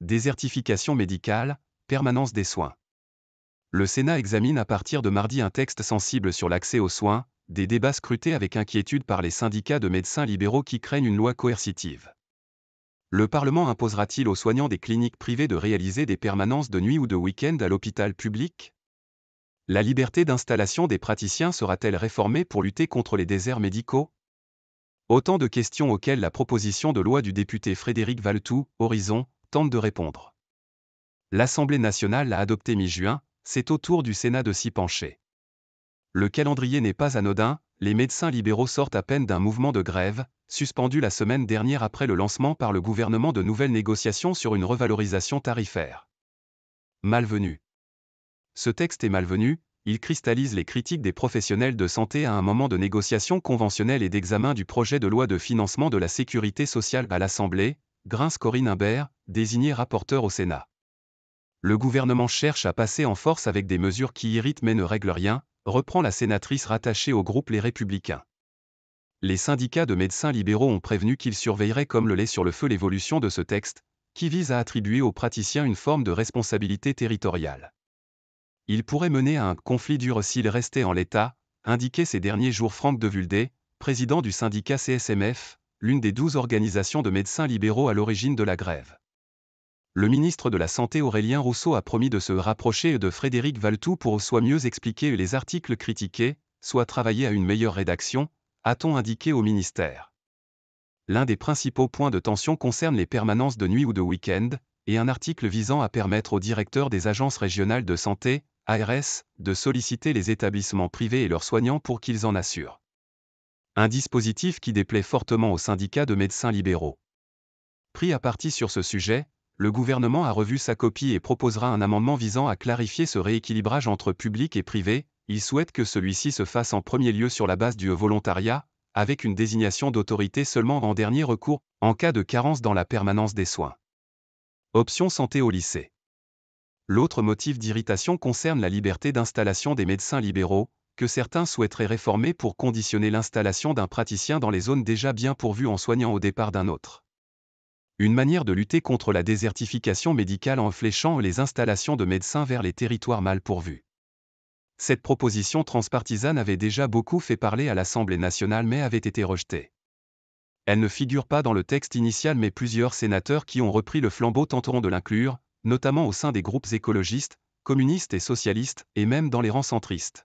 Désertification médicale, permanence des soins. Le Sénat examine à partir de mardi un texte sensible sur l'accès aux soins, des débats scrutés avec inquiétude par les syndicats de médecins libéraux qui craignent une loi coercitive. Le Parlement imposera-t-il aux soignants des cliniques privées de réaliser des permanences de nuit ou de week-end à l'hôpital public La liberté d'installation des praticiens sera-t-elle réformée pour lutter contre les déserts médicaux Autant de questions auxquelles la proposition de loi du député Frédéric Valtou, Horizon, tente de répondre. L'Assemblée nationale l'a adopté mi-juin, c'est au tour du Sénat de s'y pencher. Le calendrier n'est pas anodin, les médecins libéraux sortent à peine d'un mouvement de grève, suspendu la semaine dernière après le lancement par le gouvernement de nouvelles négociations sur une revalorisation tarifaire. Malvenu. Ce texte est malvenu, il cristallise les critiques des professionnels de santé à un moment de négociation conventionnelle et d'examen du projet de loi de financement de la sécurité sociale à l'Assemblée, Grince Corinne Imbert, désignée rapporteur au Sénat. Le gouvernement cherche à passer en force avec des mesures qui irritent mais ne règlent rien, reprend la sénatrice rattachée au groupe Les Républicains. Les syndicats de médecins libéraux ont prévenu qu'ils surveilleraient comme le lait sur le feu l'évolution de ce texte, qui vise à attribuer aux praticiens une forme de responsabilité territoriale. Il pourrait mener à un conflit dur s'il restait en l'état, indiquait ces derniers jours Franck Devulde, président du syndicat CSMF, l'une des douze organisations de médecins libéraux à l'origine de la grève. Le ministre de la Santé Aurélien Rousseau a promis de se rapprocher de Frédéric Valtou pour soit mieux expliquer les articles critiqués, soit travailler à une meilleure rédaction, a-t-on indiqué au ministère. L'un des principaux points de tension concerne les permanences de nuit ou de week-end, et un article visant à permettre aux directeurs des agences régionales de santé, ARS, de solliciter les établissements privés et leurs soignants pour qu'ils en assurent un dispositif qui déplaît fortement aux syndicats de médecins libéraux. Pris à partie sur ce sujet, le gouvernement a revu sa copie et proposera un amendement visant à clarifier ce rééquilibrage entre public et privé. Il souhaite que celui-ci se fasse en premier lieu sur la base du volontariat, avec une désignation d'autorité seulement en dernier recours, en cas de carence dans la permanence des soins. Option santé au lycée. L'autre motif d'irritation concerne la liberté d'installation des médecins libéraux, que certains souhaiteraient réformer pour conditionner l'installation d'un praticien dans les zones déjà bien pourvues en soignant au départ d'un autre. Une manière de lutter contre la désertification médicale en fléchant les installations de médecins vers les territoires mal pourvus. Cette proposition transpartisane avait déjà beaucoup fait parler à l'Assemblée nationale mais avait été rejetée. Elle ne figure pas dans le texte initial mais plusieurs sénateurs qui ont repris le flambeau tenteront de l'inclure, notamment au sein des groupes écologistes, communistes et socialistes, et même dans les rangs centristes.